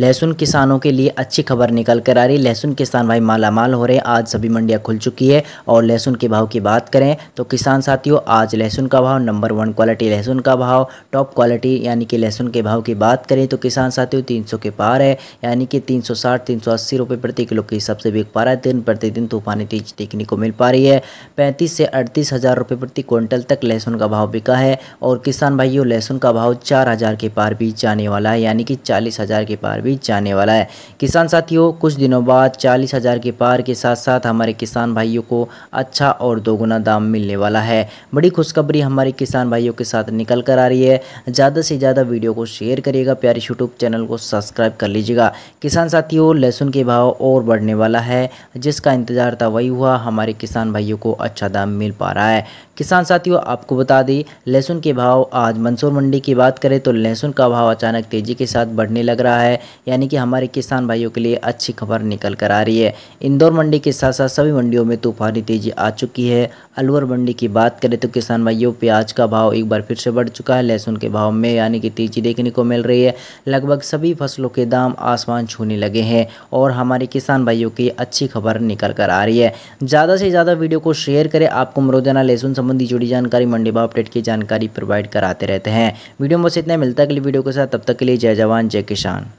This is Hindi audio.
लहसुन किसानों के लिए अच्छी खबर निकल कर आ रही लहसुन किसान भाई माला माल हो रहे हैं आज सभी मंडियाँ खुल चुकी है और लहसुन के भाव की बात करें तो किसान साथियों आज लहसुन का भाव नंबर वन क्वालिटी लहसुन का भाव टॉप क्वालिटी यानी कि लहसुन के भाव की बात करें तो किसान साथियों तीन के पार है यानी कि तीन सौ साठ प्रति किलो के हिसाब से बिक पा रहा है दिन प्रतिदिन तूफानी तेज देखने को मिल पा रही है पैंतीस से अड़तीस हज़ार रुपये प्रति क्विंटल तक लहसुन का भाव बिका है और किसान भाइयों लहसुन का भाव चार हज़ार के पार भी जाने वाला है यानी कि चालीस हज़ार के पार भी भी जाने वाला है किसान साथियों कुछ दिनों बाद चालीस हज़ार के पार के साथ साथ हमारे किसान भाइयों को अच्छा और दोगुना दाम मिलने वाला है बड़ी खुशखबरी हमारे किसान भाइयों के साथ निकल कर आ रही है ज़्यादा से ज़्यादा वीडियो को शेयर करिएगा प्यारे यूट्यूब चैनल को सब्सक्राइब कर लीजिएगा किसान साथियों लहसुन के भाव और बढ़ने वाला है जिसका इंतजार था वही हुआ हमारे किसान भाइयों को अच्छा दाम मिल पा रहा है किसान साथियों आपको बता दें लहसुन के भाव आज मंसूर मंडी की बात करें तो लहसुन का भाव अचानक तेज़ी के साथ बढ़ने लग रहा है यानी कि हमारे किसान भाइयों के लिए अच्छी खबर निकल कर आ रही है इंदौर मंडी के साथ साथ सभी मंडियों में तूफानी तेजी आ चुकी है अलवर मंडी की बात करें तो किसान भाइयों प्याज का भाव एक बार फिर से बढ़ चुका है लहसुन के भाव में यानी कि तेजी देखने को मिल रही है लगभग सभी फसलों के दाम आसमान छूने लगे हैं और हमारे किसान भाइयों की अच्छी खबर निकल कर आ रही है ज़्यादा से ज़्यादा वीडियो को शेयर करें आपको मरोजाना लहसुन संबंधी जुड़ी जानकारी मंडी भाव अपडेट की जानकारी प्रोवाइड कराते रहते हैं वीडियो में बस इतना मिलता है अगली वीडियो के साथ तब तक के लिए जय जवान जय किसान